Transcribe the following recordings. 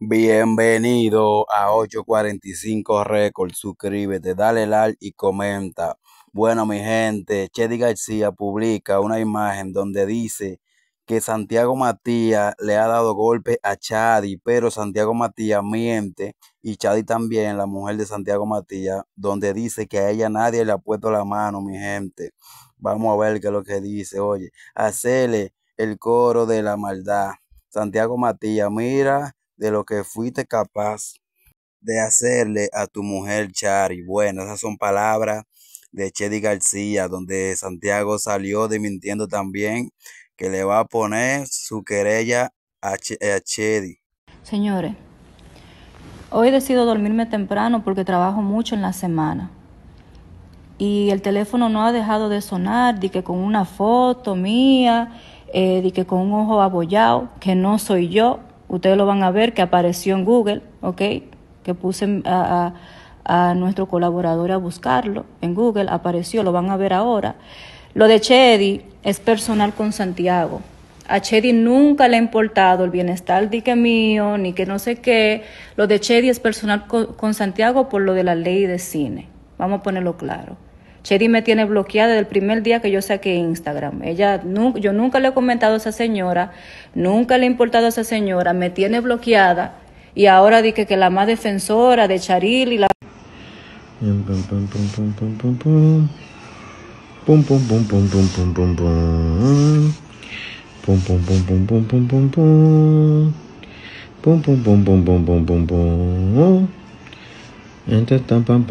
Bienvenido a 845 Records. Suscríbete, dale like y comenta. Bueno, mi gente, Chedi García publica una imagen donde dice que Santiago Matías le ha dado golpe a Chadi, pero Santiago Matías miente y Chadi también, la mujer de Santiago Matías, donde dice que a ella nadie le ha puesto la mano, mi gente. Vamos a ver qué es lo que dice. Oye, hacele el coro de la maldad. Santiago Matías, mira de lo que fuiste capaz de hacerle a tu mujer Chari. Bueno, esas son palabras de Chedi García, donde Santiago salió demintiendo también que le va a poner su querella eh, a, Chedi. Señores, hoy decido dormirme temprano porque trabajo mucho en la semana. Y el teléfono no ha dejado de sonar, de que con una foto mía, eh, de que con un ojo abollado, que no soy yo, ustedes lo van a ver que apareció en Google, ¿ok? Que puse a, a, nuestro colaborador a buscarlo en Google, apareció, lo van a ver ahora. Lo de Chedi es personal con Santiago. A Chedi nunca le ha importado el bienestar de mío, ni que no sé qué. Lo de Chedi es personal con Santiago por lo de la ley de cine. Vamos a ponerlo claro. Cheri me tiene bloqueada desde el primer día que yo saqué Instagram. Ella, yo nunca le he comentado a esa señora, nunca le he importado a esa señora, me tiene bloqueada y ahora dije que, la más defensora de Charil y la... pum pum pum pum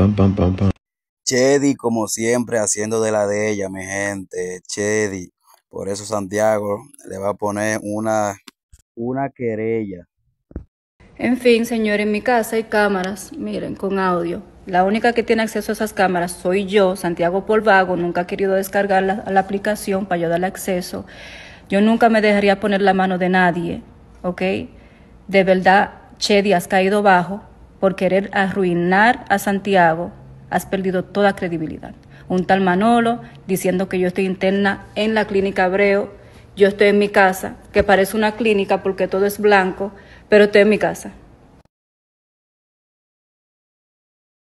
pum pum pum pum Chedi, como siempre, haciendo de la de ella, mi gente. Chedi. Por eso Santiago le va a poner una, una querella. En fin, señor, en mi casa hay cámaras, miren, con audio. La única que tiene acceso a esas cámaras soy yo, Santiago Polvago. Nunca ha querido descargar la, la aplicación para yo darle acceso. Yo nunca me dejaría poner la mano de nadie, ¿ok? De verdad, Chedi, has caído bajo por querer arruinar a Santiago has perdido toda credibilidad. Un tal Manolo diciendo que yo estoy interna en la clínica Abreu, yo estoy en mi casa, que parece una clínica porque todo es blanco, pero estoy en mi casa.